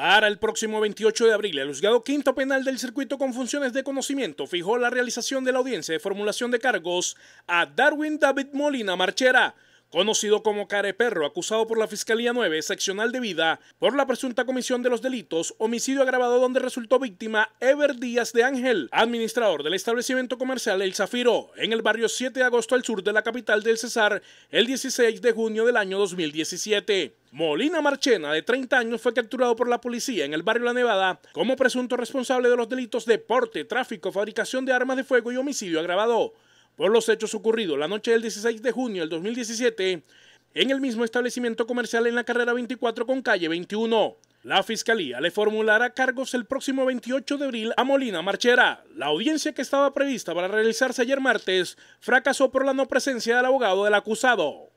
Para el próximo 28 de abril, el juzgado quinto penal del circuito con funciones de conocimiento fijó la realización de la audiencia de formulación de cargos a Darwin David Molina Marchera, conocido como Care Perro, acusado por la Fiscalía 9, seccional de vida, por la presunta comisión de los delitos homicidio agravado donde resultó víctima Ever Díaz de Ángel, administrador del establecimiento comercial El Zafiro, en el barrio 7 de agosto al sur de la capital del Cesar, el 16 de junio del año 2017. Molina Marchena, de 30 años, fue capturado por la policía en el barrio La Nevada como presunto responsable de los delitos de porte, tráfico, fabricación de armas de fuego y homicidio agravado por los hechos ocurridos la noche del 16 de junio del 2017 en el mismo establecimiento comercial en la carrera 24 con calle 21. La fiscalía le formulará cargos el próximo 28 de abril a Molina Marchera. La audiencia que estaba prevista para realizarse ayer martes fracasó por la no presencia del abogado del acusado.